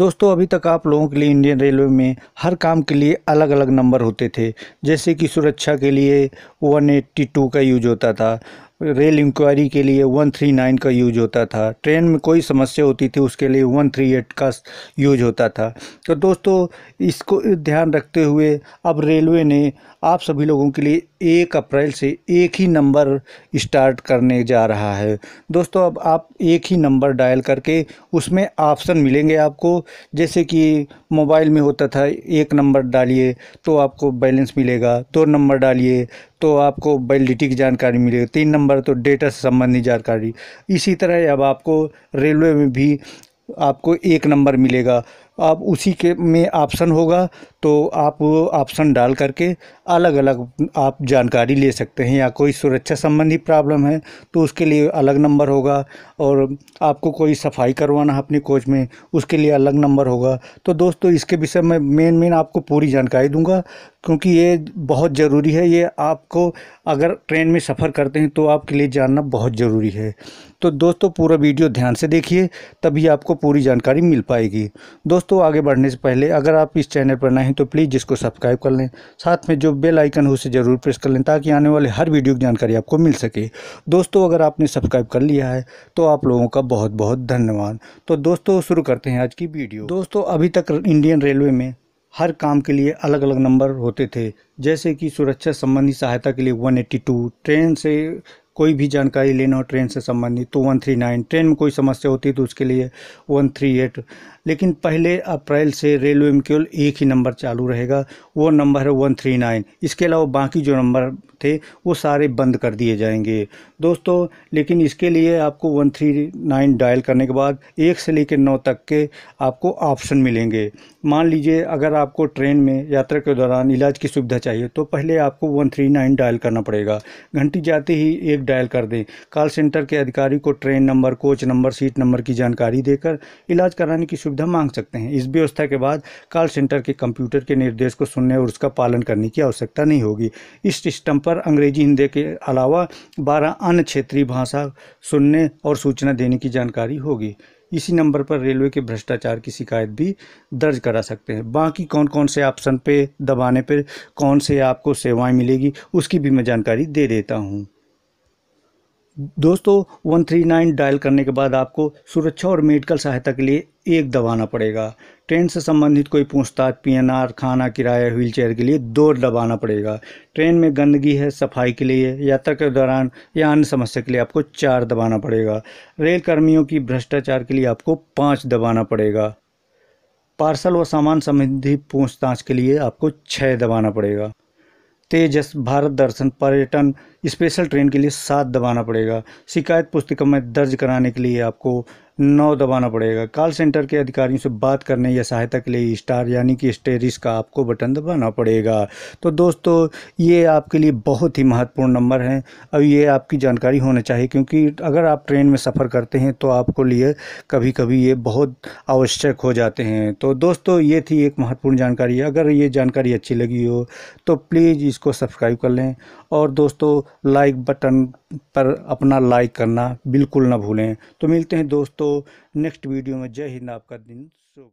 दोस्तों अभी तक आप लोगों के लिए इंडियन रेलवे में हर काम के लिए अलग अलग नंबर होते थे जैसे कि सुरक्षा के लिए 182 का यूज होता था रेल इंक्वायरी के लिए वन थ्री नाइन का यूज होता था ट्रेन में कोई समस्या होती थी उसके लिए वन थ्री एट का यूज होता था तो दोस्तों इसको ध्यान रखते हुए अब रेलवे ने आप सभी लोगों के लिए एक अप्रैल से एक ही नंबर स्टार्ट करने जा रहा है दोस्तों अब आप एक ही नंबर डायल करके उसमें ऑप्शन मिलेंगे आपको जैसे कि मोबाइल में होता था एक नंबर डालिए तो आपको बैलेंस मिलेगा दो नंबर डालिए तो आपको वैलिडिटी की जानकारी मिलेगी तीन नंबर तो डेटा से संबंधित जानकारी इसी तरह अब आपको रेलवे में भी आपको एक नंबर मिलेगा आप उसी के में ऑप्शन होगा तो आप ऑप्शन डाल करके अलग अलग आप जानकारी ले सकते हैं या कोई सुरक्षा संबंधी प्रॉब्लम है तो उसके लिए अलग नंबर होगा और आपको कोई सफाई करवाना है अपने कोच में उसके लिए अलग नंबर होगा तो दोस्तों इसके विषय में मेन मेन आपको पूरी जानकारी दूंगा क्योंकि ये बहुत ज़रूरी है ये आपको अगर ट्रेन में सफ़र करते हैं तो आपके लिए जानना बहुत ज़रूरी है तो दोस्तों पूरा वीडियो ध्यान से देखिए तभी आपको पूरी जानकारी मिल पाएगी दोस्तों दोस्तों आगे बढ़ने से पहले अगर आप इस चैनल पर नए हैं तो प्लीज़ इसको सब्सक्राइब कर लें साथ में जो बेल आइकन हो उसे ज़रूर प्रेस कर लें ताकि आने वाले हर वीडियो की जानकारी आपको मिल सके दोस्तों अगर आपने सब्सक्राइब कर लिया है तो आप लोगों का बहुत बहुत धन्यवाद तो दोस्तों शुरू करते हैं आज की वीडियो दोस्तों अभी तक इंडियन रेलवे में हर काम के लिए अलग अलग नंबर होते थे जैसे कि सुरक्षा संबंधी सहायता के लिए 182 ट्रेन से कोई भी जानकारी लेना हो ट्रेन से संबंधित तो वन थ्री नाइन ट्रेन में कोई समस्या होती है तो उसके लिए वन थ्री एट लेकिन पहले अप्रैल से रेलवे में केवल एक ही नंबर चालू रहेगा वो नंबर है वन थ्री नाइन इसके अलावा बाकी जो नंबर थे वो सारे बंद कर दिए जाएंगे दोस्तों लेकिन इसके लिए आपको वन थ्री नाइन डायल करने के बाद एक से लेकर नौ तक के आपको ऑप्शन मिलेंगे मान लीजिए अगर आपको ट्रेन में यात्रा के दौरान इलाज की सुविधा चाहिए तो पहले आपको वन थ्री नाइन डायल करना पड़ेगा घंटी जाते ही एक डायल कर दें कॉल सेंटर के अधिकारी को train number coach number seat number की जानकारी देकर इलाज कराने की सुविधा मांग सकते हैं इस व्यवस्था के बाद कॉल सेंटर के कंप्यूटर के निर्देश को सुनने और उसका पालन करने की आवश्यकता नहीं होगी इस सिस्टम पर अंग्रेजी हिंदी के अलावा बारह अन्य क्षेत्रीय भाषा सुनने और सूचना देने की जानकारी होगी इसी नंबर पर रेलवे के भ्रष्टाचार की शिकायत भी दर्ज करा सकते हैं बाकी कौन कौन से ऑप्शन पे दबाने पर कौन से आपको सेवाएं मिलेगी उसकी भी मैं जानकारी दे देता हूँ दोस्तों वन थ्री नाइन डायल करने के बाद आपको सुरक्षा और मेडिकल सहायता के लिए एक दबाना पड़ेगा ट्रेन से संबंधित कोई पूछताछ पीएनआर खाना किराया व्हीलचेयर के लिए दो दबाना पड़ेगा ट्रेन में गंदगी है सफाई के लिए यात्रा के दौरान या अन्य समस्या के लिए आपको चार दबाना पड़ेगा रेल कर्मियों की भ्रष्टाचार के लिए आपको पाँच दबाना पड़ेगा पार्सल व सामान संबंधी पूछताछ के लिए आपको छः दबाना पड़ेगा तेजस भारत दर्शन पर्यटन स्पेशल ट्रेन के लिए सात दबाना पड़ेगा शिकायत पुस्तिका में दर्ज कराने के लिए आपको नौ दबाना पड़ेगा कॉल सेंटर के अधिकारियों से बात करने या सहायता के लिए स्टार यानी कि स्टेरिस का आपको बटन दबाना पड़ेगा तो दोस्तों ये आपके लिए बहुत ही महत्वपूर्ण नंबर हैं अब ये आपकी जानकारी होना चाहिए क्योंकि अगर आप ट्रेन में सफ़र करते हैं तो आपको लिए कभी कभी ये बहुत आवश्यक हो जाते हैं तो दोस्तों ये थी एक महत्वपूर्ण जानकारी अगर ये जानकारी अच्छी लगी हो तो प्लीज़ इसको सब्सक्राइब कर लें और दोस्तों लाइक बटन पर अपना लाइक करना बिल्कुल ना भूलें तो मिलते हैं दोस्तों नेक्स्ट वीडियो में जय हिंद आपका दिन शुभ